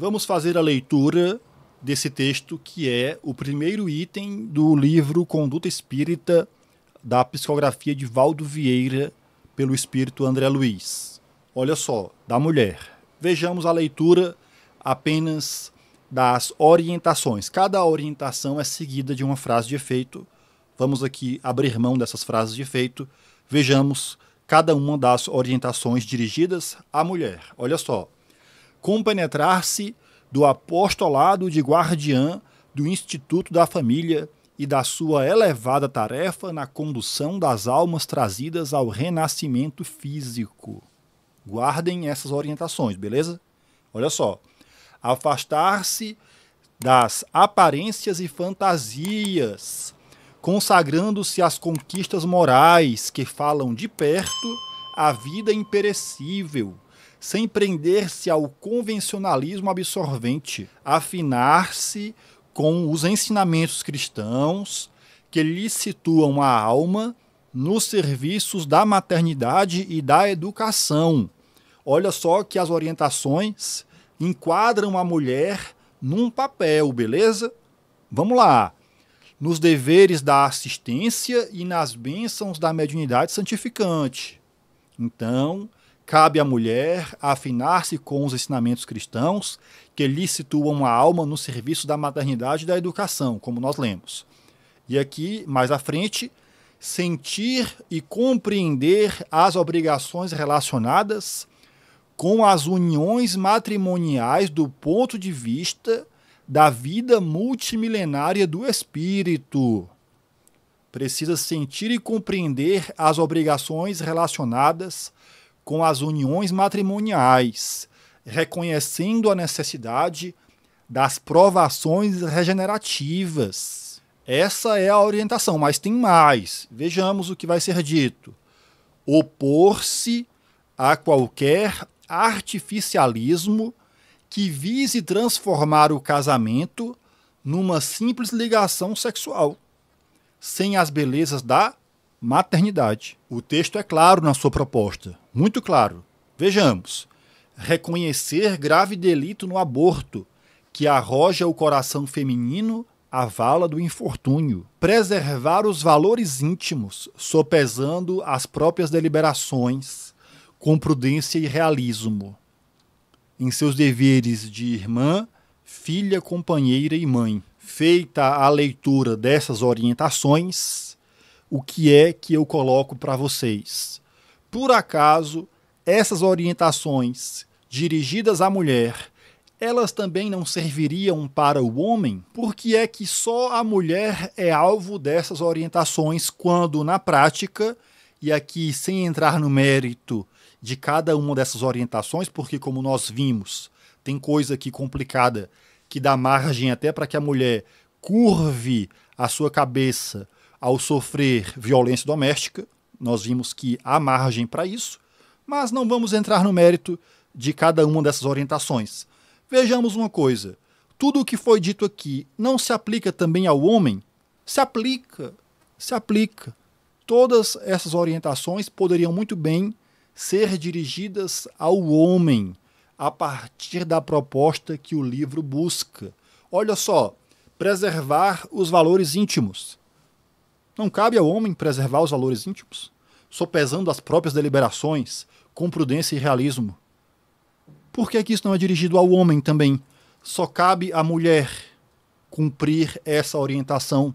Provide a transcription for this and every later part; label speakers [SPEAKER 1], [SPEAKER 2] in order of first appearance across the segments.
[SPEAKER 1] Vamos fazer a leitura desse texto que é o primeiro item do livro Conduta Espírita da psicografia de Valdo Vieira pelo espírito André Luiz. Olha só, da mulher. Vejamos a leitura apenas das orientações. Cada orientação é seguida de uma frase de efeito. Vamos aqui abrir mão dessas frases de efeito. Vejamos cada uma das orientações dirigidas à mulher. Olha só compenetrar-se do apostolado de guardiã do Instituto da Família e da sua elevada tarefa na condução das almas trazidas ao renascimento físico. Guardem essas orientações, beleza? Olha só. Afastar-se das aparências e fantasias, consagrando-se às conquistas morais que falam de perto a vida imperecível, sem prender-se ao convencionalismo absorvente, afinar-se com os ensinamentos cristãos que lhe situam a alma nos serviços da maternidade e da educação. Olha só que as orientações enquadram a mulher num papel, beleza? Vamos lá. Nos deveres da assistência e nas bênçãos da mediunidade santificante. Então, cabe à mulher afinar-se com os ensinamentos cristãos que lhe situam a alma no serviço da maternidade e da educação, como nós lemos. E aqui, mais à frente, sentir e compreender as obrigações relacionadas com as uniões matrimoniais do ponto de vista da vida multimilenária do espírito. Precisa sentir e compreender as obrigações relacionadas com as uniões matrimoniais, reconhecendo a necessidade das provações regenerativas. Essa é a orientação, mas tem mais. Vejamos o que vai ser dito. Opor-se a qualquer artificialismo que vise transformar o casamento numa simples ligação sexual, sem as belezas da maternidade. O texto é claro na sua proposta, muito claro. Vejamos. Reconhecer grave delito no aborto, que arroja o coração feminino à vala do infortúnio. Preservar os valores íntimos, sopesando as próprias deliberações, com prudência e realismo. Em seus deveres de irmã, filha, companheira e mãe. Feita a leitura dessas orientações, o que é que eu coloco para vocês. Por acaso, essas orientações dirigidas à mulher, elas também não serviriam para o homem? Por que é que só a mulher é alvo dessas orientações quando, na prática, e aqui sem entrar no mérito de cada uma dessas orientações, porque, como nós vimos, tem coisa aqui complicada que dá margem até para que a mulher curve a sua cabeça ao sofrer violência doméstica. Nós vimos que há margem para isso, mas não vamos entrar no mérito de cada uma dessas orientações. Vejamos uma coisa: tudo o que foi dito aqui não se aplica também ao homem? Se aplica, se aplica. Todas essas orientações poderiam muito bem ser dirigidas ao homem a partir da proposta que o livro busca. Olha só, preservar os valores íntimos, não cabe ao homem preservar os valores íntimos, sopesando as próprias deliberações, com prudência e realismo. Por que, é que isso não é dirigido ao homem também? Só cabe à mulher cumprir essa orientação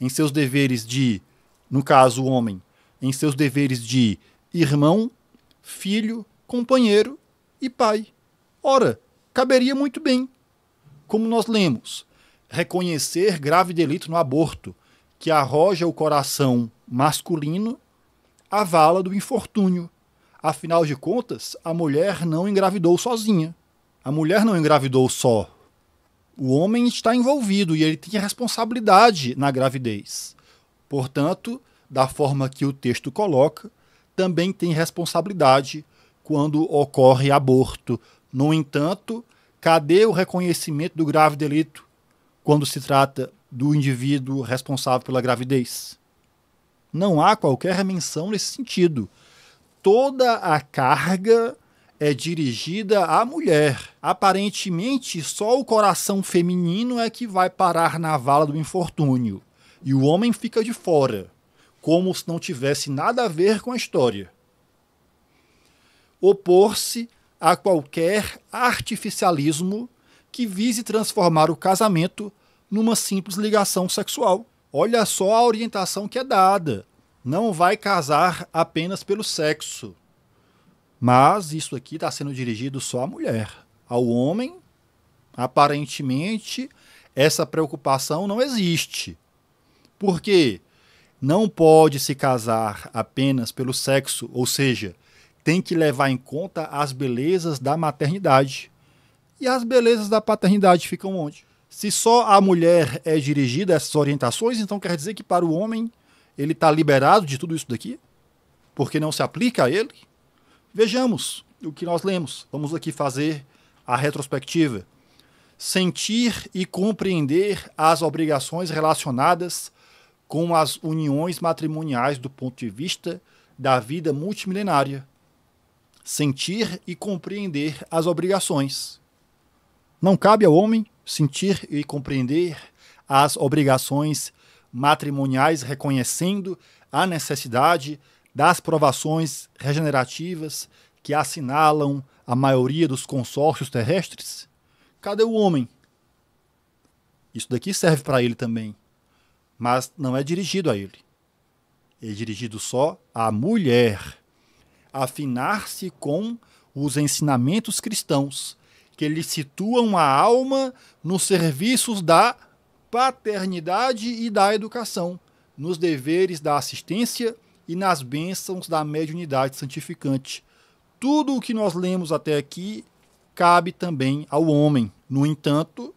[SPEAKER 1] em seus deveres de, no caso, o homem, em seus deveres de irmão, filho, companheiro e pai. Ora, caberia muito bem. Como nós lemos, reconhecer grave delito no aborto, que arroja o coração masculino a vala do infortúnio. Afinal de contas, a mulher não engravidou sozinha. A mulher não engravidou só. O homem está envolvido e ele tem responsabilidade na gravidez. Portanto, da forma que o texto coloca, também tem responsabilidade quando ocorre aborto. No entanto, cadê o reconhecimento do grave delito quando se trata do indivíduo responsável pela gravidez. Não há qualquer menção nesse sentido. Toda a carga é dirigida à mulher. Aparentemente, só o coração feminino é que vai parar na vala do infortúnio. E o homem fica de fora, como se não tivesse nada a ver com a história. Opor-se a qualquer artificialismo que vise transformar o casamento numa simples ligação sexual. Olha só a orientação que é dada. Não vai casar apenas pelo sexo. Mas isso aqui está sendo dirigido só à mulher. Ao homem, aparentemente, essa preocupação não existe. Por quê? Não pode se casar apenas pelo sexo, ou seja, tem que levar em conta as belezas da maternidade. E as belezas da paternidade ficam onde? Se só a mulher é dirigida a essas orientações, então quer dizer que para o homem ele está liberado de tudo isso daqui? Porque não se aplica a ele? Vejamos o que nós lemos. Vamos aqui fazer a retrospectiva. Sentir e compreender as obrigações relacionadas com as uniões matrimoniais do ponto de vista da vida multimilenária. Sentir e compreender as obrigações. Não cabe ao homem sentir e compreender as obrigações matrimoniais, reconhecendo a necessidade das provações regenerativas que assinalam a maioria dos consórcios terrestres? Cadê o homem? Isso daqui serve para ele também, mas não é dirigido a ele. É dirigido só à mulher. Afinar-se com os ensinamentos cristãos que eles situam a alma nos serviços da paternidade e da educação, nos deveres da assistência e nas bênçãos da mediunidade santificante. Tudo o que nós lemos até aqui cabe também ao homem. No entanto,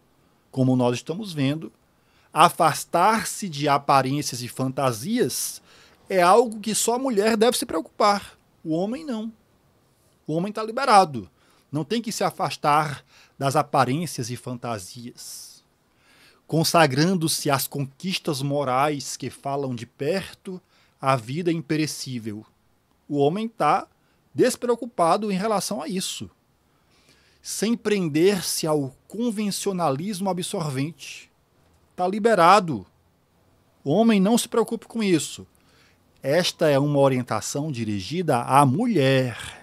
[SPEAKER 1] como nós estamos vendo, afastar-se de aparências e fantasias é algo que só a mulher deve se preocupar. O homem não. O homem está liberado não tem que se afastar das aparências e fantasias, consagrando-se às conquistas morais que falam de perto a vida imperecível. O homem está despreocupado em relação a isso, sem prender-se ao convencionalismo absorvente. Está liberado. O homem não se preocupe com isso. Esta é uma orientação dirigida à mulher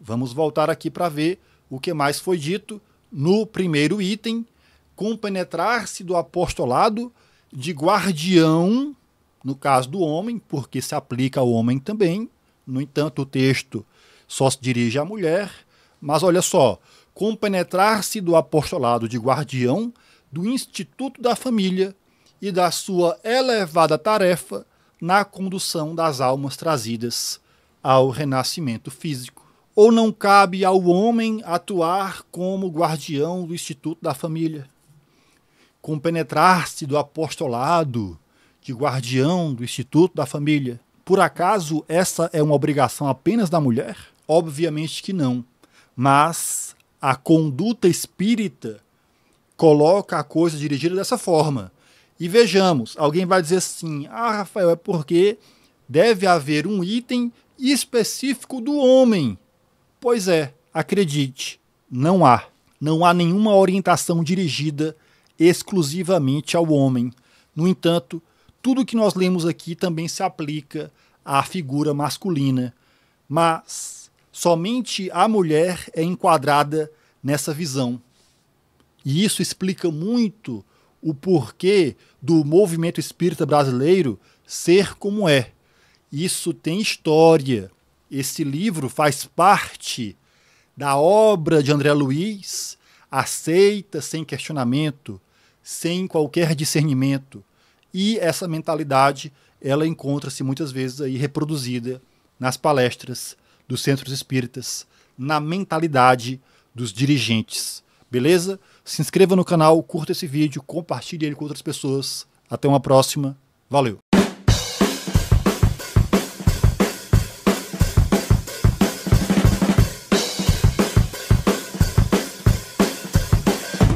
[SPEAKER 1] Vamos voltar aqui para ver o que mais foi dito no primeiro item, compenetrar-se do apostolado de guardião, no caso do homem, porque se aplica ao homem também. No entanto, o texto só se dirige à mulher. Mas olha só, compenetrar-se do apostolado de guardião do Instituto da Família e da sua elevada tarefa na condução das almas trazidas ao renascimento físico ou não cabe ao homem atuar como guardião do instituto da família, compenetrar-se do apostolado de guardião do instituto da família? Por acaso essa é uma obrigação apenas da mulher? Obviamente que não. Mas a conduta espírita coloca a coisa dirigida dessa forma. E vejamos, alguém vai dizer assim: "Ah, Rafael, é porque deve haver um item específico do homem Pois é, acredite, não há. Não há nenhuma orientação dirigida exclusivamente ao homem. No entanto, tudo o que nós lemos aqui também se aplica à figura masculina. Mas somente a mulher é enquadrada nessa visão. E isso explica muito o porquê do movimento espírita brasileiro ser como é. Isso tem história. Esse livro faz parte da obra de André Luiz, aceita sem questionamento, sem qualquer discernimento. E essa mentalidade ela encontra-se muitas vezes aí reproduzida nas palestras dos centros espíritas, na mentalidade dos dirigentes. Beleza? Se inscreva no canal, curta esse vídeo, compartilhe ele com outras pessoas. Até uma próxima. Valeu!